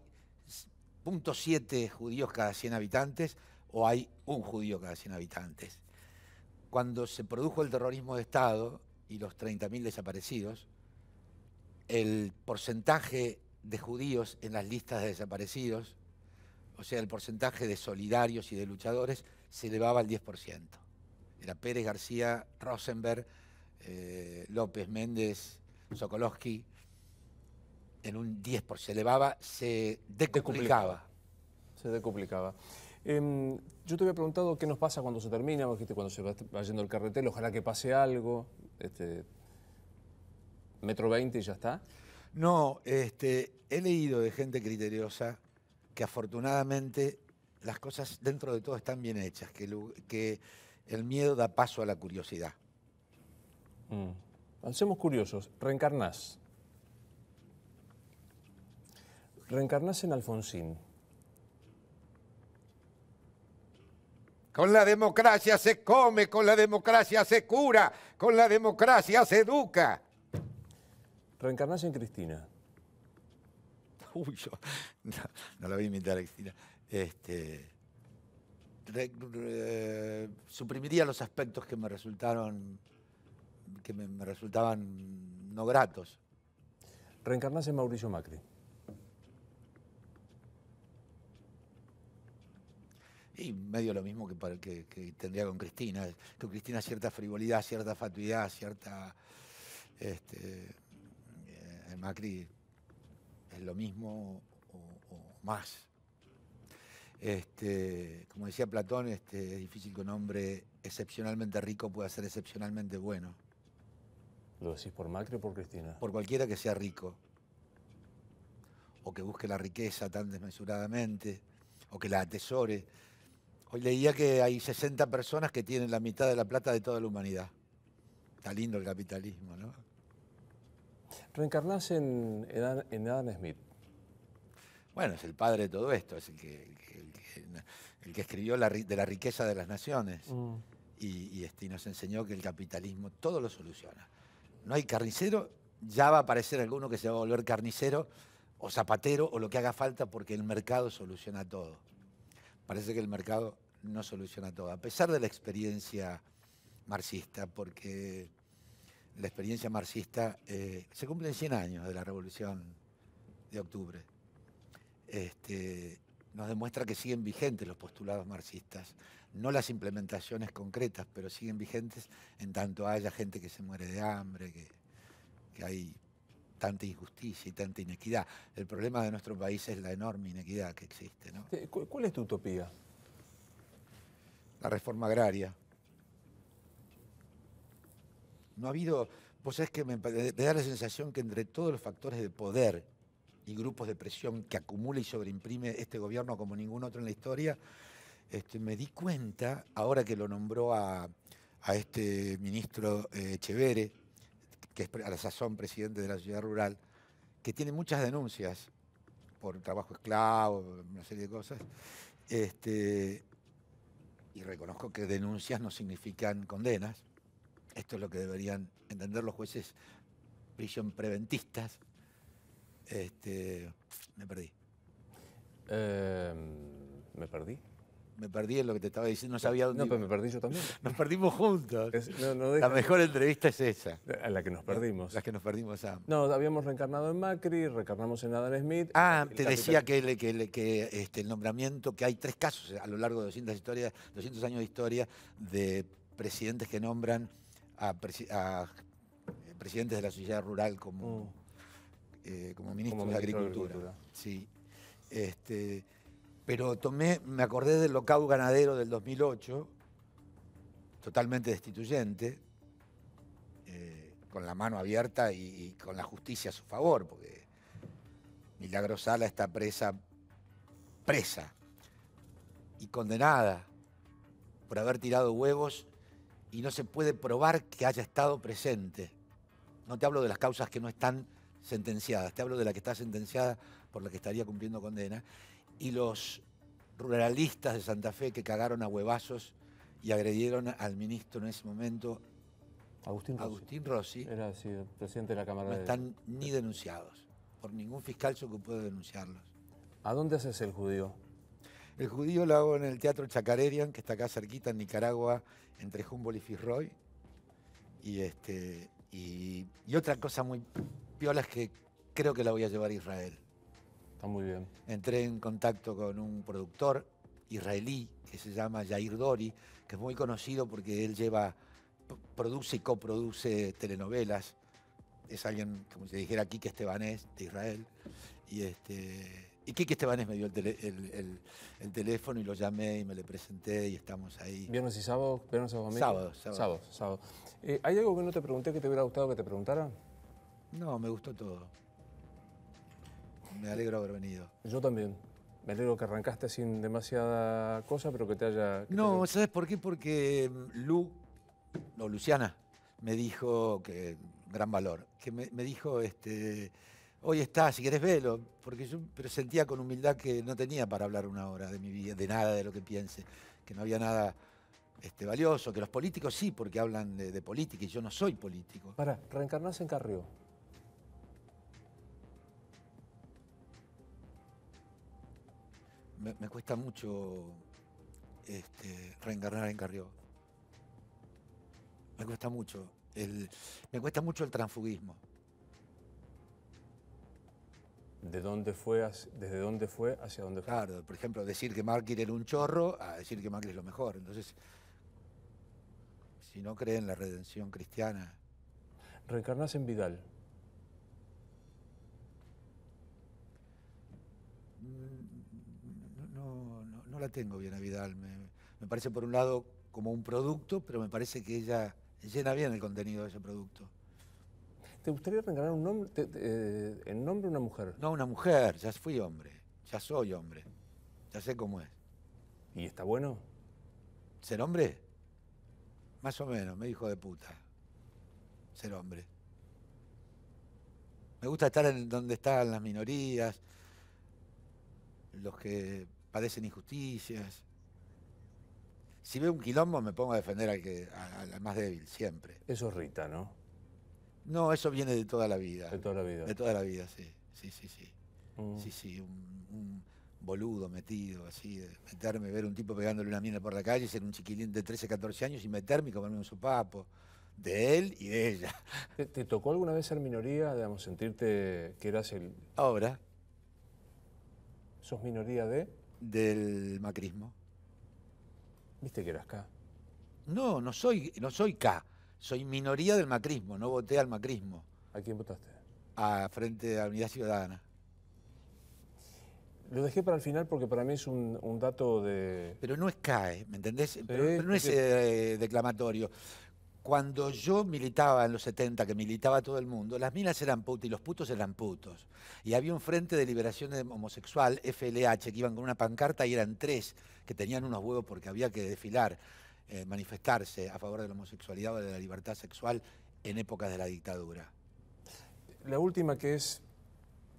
.7 judíos cada 100 habitantes o hay un judío cada 100 habitantes. Cuando se produjo el terrorismo de Estado y los 30.000 desaparecidos, el porcentaje de judíos en las listas de desaparecidos, o sea, el porcentaje de solidarios y de luchadores, se elevaba al 10%. Era Pérez García, Rosenberg, eh, López Méndez, Sokolowski, en un 10%, se elevaba, se decuplicaba. Se decuplicaba em, yo te había preguntado qué nos pasa cuando se termina, dijiste cuando se va yendo el carretel, ojalá que pase algo. Este, metro 20 y ya está. No, este, he leído de gente criteriosa que afortunadamente las cosas dentro de todo están bien hechas, que, que el miedo da paso a la curiosidad. Mm. Hacemos curiosos, reencarnás. Reencarnás en Alfonsín. Con la democracia se come, con la democracia se cura, con la democracia se educa. Reencarnás en Cristina. [laughs] Uy, yo no, la voy a imitar a Cristina. Este, suprimiría los aspectos que me resultaron, que me, resultaban no gratos. Reencarnás en Mauricio Macri. Y medio lo mismo que, para el que, tendría con Cristina. Con Cristina cierta frivolidad, cierta fatuidad, cierta... Este, eh, el Macri es lo mismo o, más. Este, como decía Platón, este, es difícil que un hombre excepcionalmente rico pueda ser excepcionalmente bueno. ¿Lo decís por Macri o por Cristina? Por cualquiera que sea rico, o que busque la riqueza tan desmesuradamente, o que la atesore. Hoy leía que hay 60 personas que tienen la mitad de la plata de toda la humanidad. Está lindo el capitalismo, ¿no? Reencarnás en, en Adam Smith. Bueno, es el padre de todo esto, es el que, escribió de la riqueza de las naciones. Mm. Y, este, y nos enseñó que el capitalismo todo lo soluciona. No hay carnicero, ya va a aparecer alguno que se va a volver carnicero o zapatero o lo que haga falta porque el mercado soluciona todo. Parece que el mercado no soluciona todo, a pesar de la experiencia marxista, porque la experiencia marxista eh, se cumple en 100 años de la revolución de octubre. Este, nos demuestra que siguen vigentes los postulados marxistas, no las implementaciones concretas, pero siguen vigentes en tanto haya gente que se muere de hambre, que, hay tanta injusticia y tanta inequidad. El problema de nuestro país es la enorme inequidad que existe. ¿Cuál es tu utopía? la reforma agraria. No ha habido, pues es que me, da la sensación que entre todos los factores de poder y grupos de presión que acumula y sobreimprime este gobierno como ningún otro en la historia, este, me di cuenta, ahora que lo nombró a, este ministro eh, que es a la sazón presidente de la ciudad rural, que tiene muchas denuncias por trabajo esclavo, una serie de cosas, este, y reconozco que denuncias no significan condenas. Esto es lo que deberían entender los jueces prisión preventistas. Este, me perdí. Em, me perdí me perdí en lo que te estaba diciendo, no sabía dónde. No, pero me perdí yo también. [laughs] Nos perdimos juntos. la mejor entrevista es esa. la que nos perdimos. La que nos perdimos, a... No, habíamos reencarnado en Macri, reencarnamos en Adam Smith. Ah, te decía que, que, que este, el nombramiento, que hay tres casos a lo largo de 200, historias, 200 años de historia de presidentes que nombran a, presidentes de la sociedad rural como, mm. eh, como ministros ministro de, Agricultura. de Agricultura. Sí. Este, pero tomé, me acordé del locado ganadero del 2008, totalmente destituyente, eh, con la mano abierta y, con la justicia a su favor, porque Milagro Sala está presa, presa y condenada por haber tirado huevos y no se puede probar que haya estado presente. No te hablo de las causas que no están sentenciadas, te hablo de la que está sentenciada por la que estaría cumpliendo condena y los ruralistas de Santa Fe que cagaron a huevazos y agredieron al ministro en ese momento, Agustín Rossi. Agustín Era presidente de la Cámara. No están ni denunciados por ningún fiscal se que denunciarlos. ¿A dónde haces el judío? El judío lo hago en el Teatro Chacarerian, que está acá cerquita en Nicaragua, entre Humboldt y Fitzroy. Y, este, y otra cosa muy piola es que creo que la voy a llevar a Israel. Está muy bien. Entré en contacto con un productor israelí que se llama Yair Dori, que es muy conocido porque él lleva, produce y coproduce telenovelas. Es alguien, como se dijera, Kike Estebanés de Israel. Y, este, y Kike Estebanés me dio el, teléfono y lo llamé y me le presenté y estamos ahí. ¿Viernes y sábado? ¿Viernes y sábado? Sábado, sábado. sábado, eh, ¿Hay algo que no te pregunté que te hubiera gustado que te preguntaran? No, me gustó todo. Me alegro haber venido. Yo también. Me alegro que arrancaste sin demasiada cosa, pero que te haya... no, ¿sabes por qué? Porque mm, Lu, no, Luciana, me dijo que, gran valor, que me, dijo, este, hoy está, si querés verlo, porque yo presentía sentía con humildad que no tenía para hablar una hora de mi vida, de nada de lo que piense, que no había nada este, valioso, que los políticos sí, porque hablan de, política y yo no soy político. Para, reencarnás en Carrió. me, cuesta mucho este, reencarnar en Carrió. Me cuesta mucho. El, me cuesta mucho el transfugismo. ¿De dónde fue, ¿Desde dónde fue hacia dónde fue? Claro, por ejemplo, decir que Marquir era un chorro a decir que Macri es lo mejor. Entonces, si no creen la redención cristiana. Reencarnás en Vidal. Mm, no la tengo bien a Vidal. Me, me, parece por un lado como un producto, pero me parece que ella llena bien el contenido de ese producto. ¿Te gustaría reencarnar un nombre, en eh, nombre una mujer? No, una mujer, ya fui hombre, ya soy hombre, ya sé cómo es. ¿Y está bueno? ¿Ser hombre? Más o menos, me dijo de puta. Ser hombre. Me gusta estar en donde están las minorías, los que padecen injusticias. Si veo un quilombo me pongo a defender al, que, al, más débil, siempre. Eso es Rita, ¿no? No, eso viene de toda la vida. De toda la vida. De toda la vida, sí. Sí, sí, sí. Mm. Sí, sí, un, boludo metido, así, de meterme, ver un tipo pegándole una mina por la calle, ser un chiquilín de 13, 14 años y meterme y comerme un sopapo. De él y de ella. [laughs] ¿Te, tocó alguna vez ser minoría, digamos, sentirte que eras el... Ahora. ¿Sos minoría de...? del macrismo? Viste que eras K. No, no soy, no soy K. Soy minoría del macrismo, no voté al macrismo. ¿A quién votaste? A frente a Unidad Ciudadana. Lo dejé para el final porque para mí es un, dato de... Pero no es CAE, ¿eh? ¿me entendés? pero, no es eh, declamatorio cuando yo militaba en los 70, que militaba todo el mundo, las minas eran putas y los putos eran putos. Y había un frente de liberación homosexual, FLH, que iban con una pancarta y eran tres que tenían unos huevos porque había que desfilar, eh, manifestarse a favor de la homosexualidad o de la libertad sexual en épocas de la dictadura. La última que es,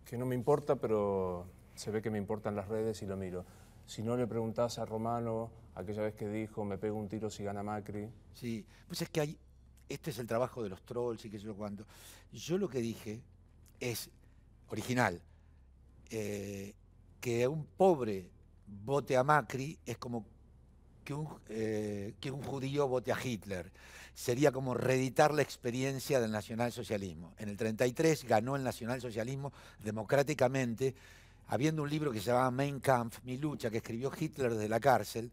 que no me importa, pero se ve que me importan las redes y lo miro si no le preguntás a Romano, aquella vez que dijo, me pego un tiro si gana Macri. Sí, pues es que hay, este es el trabajo de los trolls y qué sé yo cuánto. Yo lo que dije es, original, eh, que un pobre vote a Macri es como que un, eh, que un judío vote a Hitler. Sería como reeditar la experiencia del nacionalsocialismo. En el 33 ganó el nacionalsocialismo democráticamente habiendo un libro que se llamaba Mein Kampf, Mi lucha, que escribió Hitler desde la cárcel,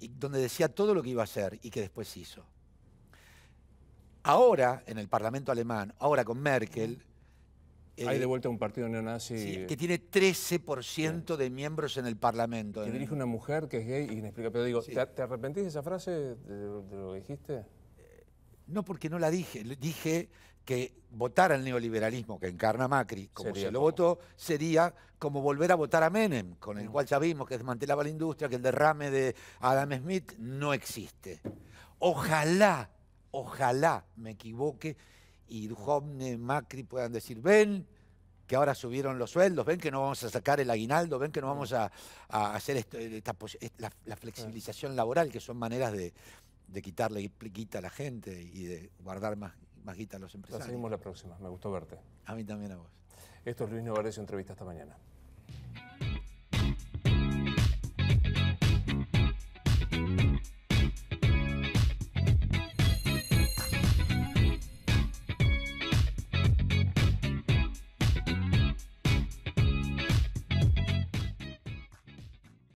y donde decía todo lo que iba a hacer y que después hizo. Ahora, en el Parlamento alemán, ahora con Merkel... Hay de vuelta un partido neonazi... que tiene 13% de miembros en el Parlamento. Que eh. dirige una mujer que es gay y explica... Pero digo, ¿te, arrepentís de esa frase, lo dijiste? No, porque no la dije. Dije que votar al neoliberalismo que encarna Macri, como se lo votó, sería como volver a votar a Menem, con el mm. cual ya que desmantelaba la industria, que el derrame de Adam Smith no existe. Ojalá, ojalá me equivoque y Duhovne, Macri puedan decir, ven, que ahora subieron los sueldos, ven que no vamos a sacar el aguinaldo, ven que no vamos a, hacer eh, la, flexibilización laboral, que son maneras de, de quitarle quita a la gente y de guardar más bajita los empresarios. La seguimos la próxima, me gustó verte. A mí también a vos. Esto es Luis Novarecio, entrevista esta mañana.